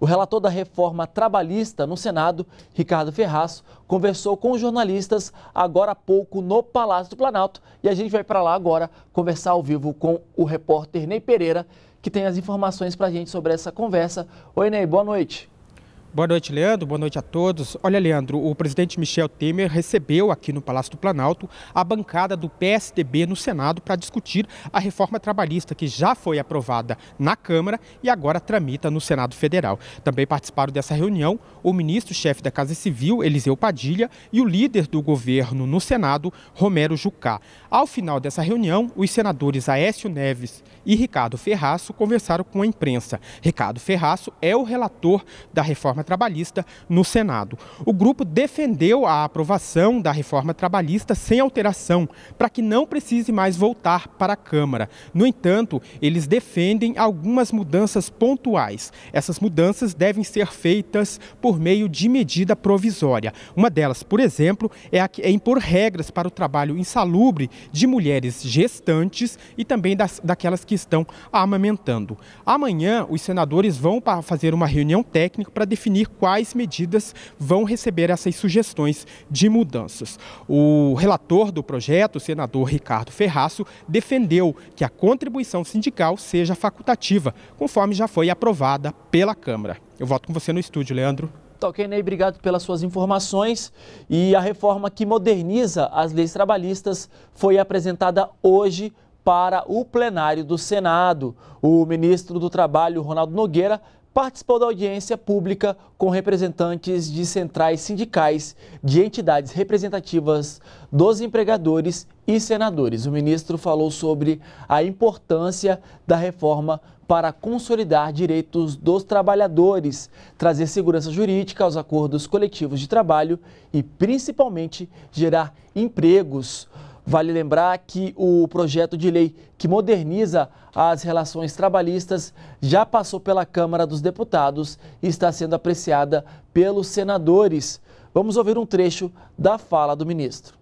O relator da reforma trabalhista no Senado, Ricardo Ferraz, conversou com os jornalistas agora há pouco no Palácio do Planalto e a gente vai para lá agora conversar ao vivo com o repórter Ney Pereira, que tem as informações para a gente sobre essa conversa. Oi, Ney, boa noite. Boa noite, Leandro. Boa noite a todos. Olha, Leandro, o presidente Michel Temer recebeu aqui no Palácio do Planalto a bancada do PSDB no Senado para discutir a reforma trabalhista que já foi aprovada na Câmara e agora tramita no Senado Federal. Também participaram dessa reunião o ministro-chefe da Casa Civil, Eliseu Padilha, e o líder do governo no Senado, Romero Jucá. Ao final dessa reunião, os senadores Aécio Neves e Ricardo Ferraço conversaram com a imprensa. Ricardo Ferraço é o relator da reforma reforma trabalhista no Senado. O grupo defendeu a aprovação da reforma trabalhista sem alteração, para que não precise mais voltar para a Câmara. No entanto, eles defendem algumas mudanças pontuais. Essas mudanças devem ser feitas por meio de medida provisória. Uma delas, por exemplo, é, a, é impor regras para o trabalho insalubre de mulheres gestantes e também das, daquelas que estão amamentando. Amanhã, os senadores vão fazer uma reunião técnica para definir definir quais medidas vão receber essas sugestões de mudanças. O relator do projeto, o senador Ricardo Ferraço, defendeu que a contribuição sindical seja facultativa, conforme já foi aprovada pela Câmara. Eu volto com você no estúdio, Leandro. Toquei, Ney, obrigado pelas suas informações. E a reforma que moderniza as leis trabalhistas foi apresentada hoje para o plenário do Senado. O ministro do Trabalho, Ronaldo Nogueira, participou da audiência pública com representantes de centrais sindicais, de entidades representativas dos empregadores e senadores. O ministro falou sobre a importância da reforma para consolidar direitos dos trabalhadores, trazer segurança jurídica aos acordos coletivos de trabalho e, principalmente, gerar empregos. Vale lembrar que o projeto de lei que moderniza as relações trabalhistas já passou pela Câmara dos Deputados e está sendo apreciada pelos senadores. Vamos ouvir um trecho da fala do ministro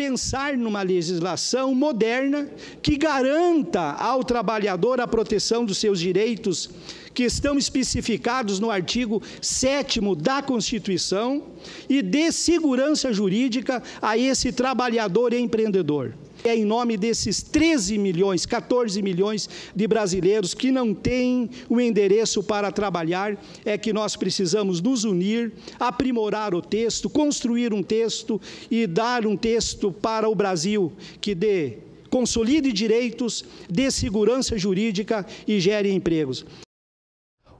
pensar numa legislação moderna que garanta ao trabalhador a proteção dos seus direitos que estão especificados no artigo 7 da Constituição e dê segurança jurídica a esse trabalhador empreendedor. É em nome desses 13 milhões, 14 milhões de brasileiros que não têm o um endereço para trabalhar, é que nós precisamos nos unir, aprimorar o texto, construir um texto e dar um texto para o Brasil que dê consolide direitos, dê segurança jurídica e gere empregos.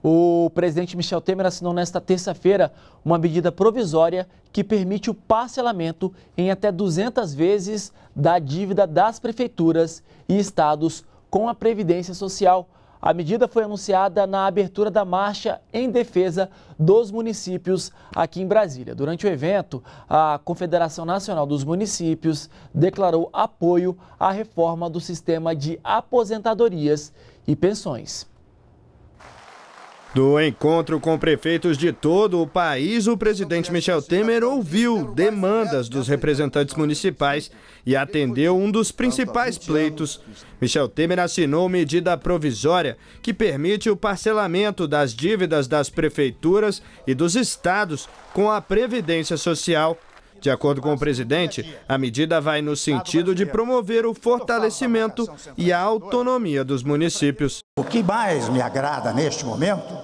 O presidente Michel Temer assinou nesta terça-feira uma medida provisória que permite o parcelamento em até 200 vezes da dívida das prefeituras e estados com a Previdência Social. A medida foi anunciada na abertura da marcha em defesa dos municípios aqui em Brasília. Durante o evento, a Confederação Nacional dos Municípios declarou apoio à reforma do sistema de aposentadorias e pensões. Do encontro com prefeitos de todo o país, o presidente Michel Temer ouviu demandas dos representantes municipais e atendeu um dos principais pleitos. Michel Temer assinou medida provisória que permite o parcelamento das dívidas das prefeituras e dos estados com a Previdência Social de acordo com o presidente, a medida vai no sentido de promover o fortalecimento e a autonomia dos municípios. O que mais me agrada neste momento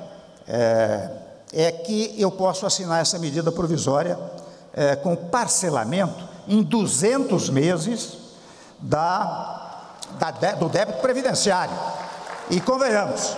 é, é que eu posso assinar essa medida provisória é, com parcelamento em 200 meses da, da, do débito previdenciário. E convenhamos,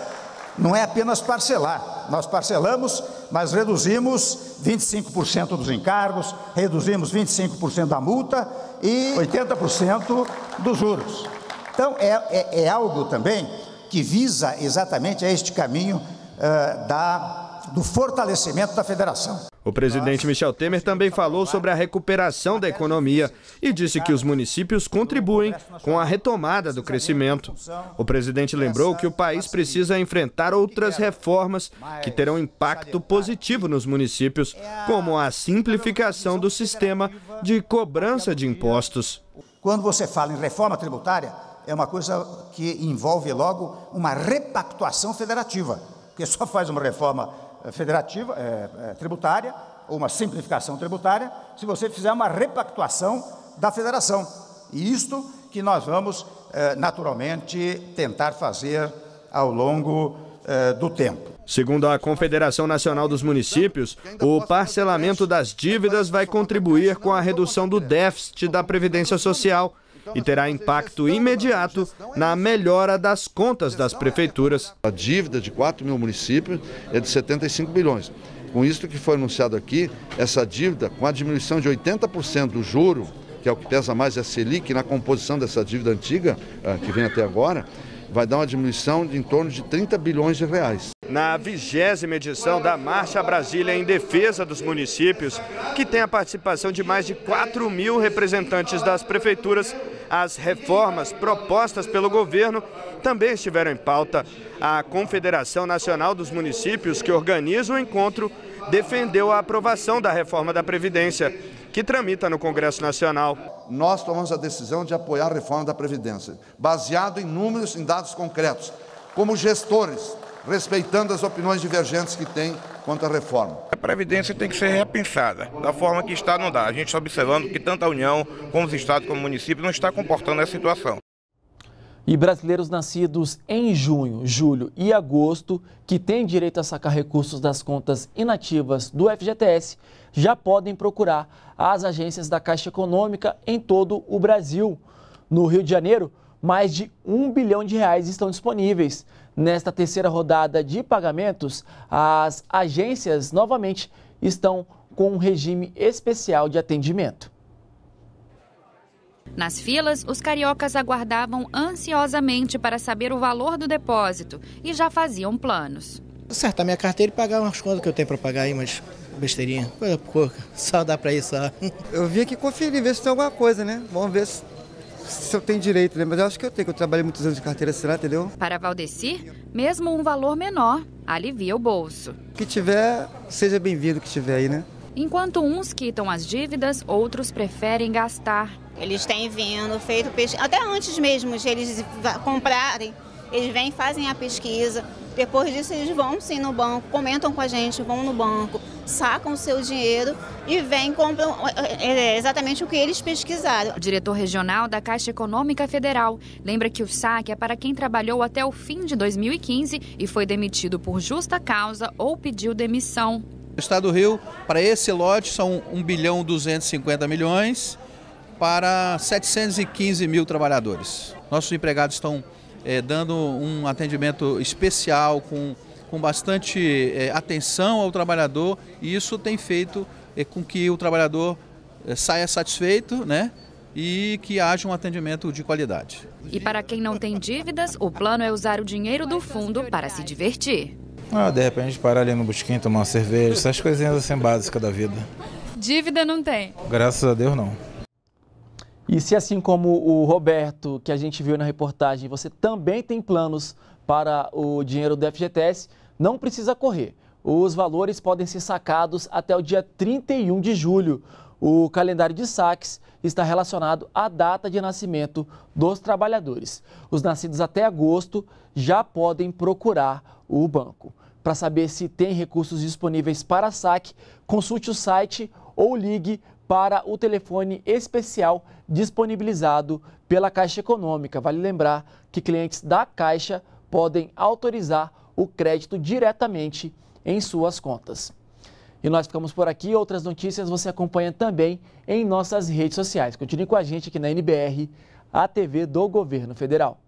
não é apenas parcelar. Nós parcelamos, mas reduzimos 25% dos encargos, reduzimos 25% da multa e 80% dos juros. Então, é, é, é, algo também que visa exatamente a este caminho uh, da do fortalecimento da federação. O presidente Michel Temer também falou sobre a recuperação da economia e disse que os municípios contribuem com a retomada do crescimento. O presidente lembrou que o país precisa enfrentar outras reformas que terão impacto positivo nos municípios, como a simplificação do sistema de cobrança de impostos. Quando você fala em reforma tributária, é uma coisa que envolve logo uma repactuação federativa, porque só faz uma reforma federativa, é, é, tributária, ou uma simplificação tributária, se você fizer uma repactuação da federação. E isto que nós vamos, é, naturalmente, tentar fazer ao longo é, do tempo. Segundo a Confederação Nacional dos Municípios, o parcelamento das dívidas vai contribuir com a redução do déficit da Previdência Social então, e terá impacto imediato é na melhora das contas das é prefeituras. A dívida de 4 mil municípios é de 75 bilhões. Com isso que foi anunciado aqui, essa dívida, com a diminuição de 80% do juro, que é o que pesa mais, é a Selic, na composição dessa dívida antiga, eh, que vem até agora, vai dar uma diminuição de em torno de 30 bilhões de reais. Na vigésima edição da Marcha Brasília em defesa dos municípios, que tem a participação de mais de 4 mil representantes das prefeituras as reformas propostas pelo governo também estiveram em pauta. A Confederação Nacional dos Municípios, que organiza o encontro, defendeu a aprovação da reforma da Previdência, que tramita no Congresso Nacional. Nós tomamos a decisão de apoiar a reforma da Previdência, baseado em números, em dados concretos. Como gestores, respeitando as opiniões divergentes que tem quanto à reforma. A Previdência tem que ser repensada. Da forma que está, não dá. A gente está observando que tanto a União, como os estados, como o município, não está comportando essa situação. E brasileiros nascidos em junho, julho e agosto, que têm direito a sacar recursos das contas inativas do FGTS, já podem procurar as agências da Caixa Econômica em todo o Brasil. No Rio de Janeiro, mais de um bilhão de reais estão disponíveis. Nesta terceira rodada de pagamentos, as agências novamente estão com um regime especial de atendimento. Nas filas, os cariocas aguardavam ansiosamente para saber o valor do depósito e já faziam planos. Acertar minha carteira e pagar umas contas que eu tenho para pagar aí, mas besteirinha, coisa pouca, só dá para isso. Só. Eu vim aqui conferir, ver se tem alguma coisa, né? Vamos ver se se eu tenho direito, né? Mas eu acho que eu tenho, que eu trabalhei muitos anos de carteira será entendeu? Para Valdecir, mesmo um valor menor alivia o bolso. O que tiver, seja bem-vindo o que tiver aí, né? Enquanto uns quitam as dívidas, outros preferem gastar. Eles têm vindo, feito pesquisa, até antes mesmo de eles comprarem, eles vêm, fazem a pesquisa, depois disso eles vão sim no banco, comentam com a gente, vão no banco, sacam o seu dinheiro e vêm compram é, é, é exatamente o que eles pesquisaram. O diretor regional da Caixa Econômica Federal lembra que o saque é para quem trabalhou até o fim de 2015 e foi demitido por justa causa ou pediu demissão. O Estado do Rio, para esse lote, são 1 bilhão 250 milhões para 715 mil trabalhadores. Nossos empregados estão é, dando um atendimento especial com com bastante é, atenção ao trabalhador e isso tem feito é, com que o trabalhador eh, saia satisfeito, né? e que haja um atendimento de qualidade. E para quem não tem dívidas, o plano é usar o dinheiro do fundo para se divertir. Ah, de repente parar ali no busquinho, tomar uma cerveja, essas coisinhas assim básicas da vida. Dívida não tem? Graças a Deus não. E se assim como o Roberto, que a gente viu na reportagem, você também tem planos para o dinheiro do FGTS, não precisa correr. Os valores podem ser sacados até o dia 31 de julho. O calendário de saques está relacionado à data de nascimento dos trabalhadores. Os nascidos até agosto já podem procurar o banco. Para saber se tem recursos disponíveis para saque, consulte o site ou ligue para o telefone especial disponibilizado pela Caixa Econômica. Vale lembrar que clientes da Caixa podem autorizar o crédito diretamente em suas contas. E nós ficamos por aqui. Outras notícias você acompanha também em nossas redes sociais. Continue com a gente aqui na NBR, a TV do Governo Federal.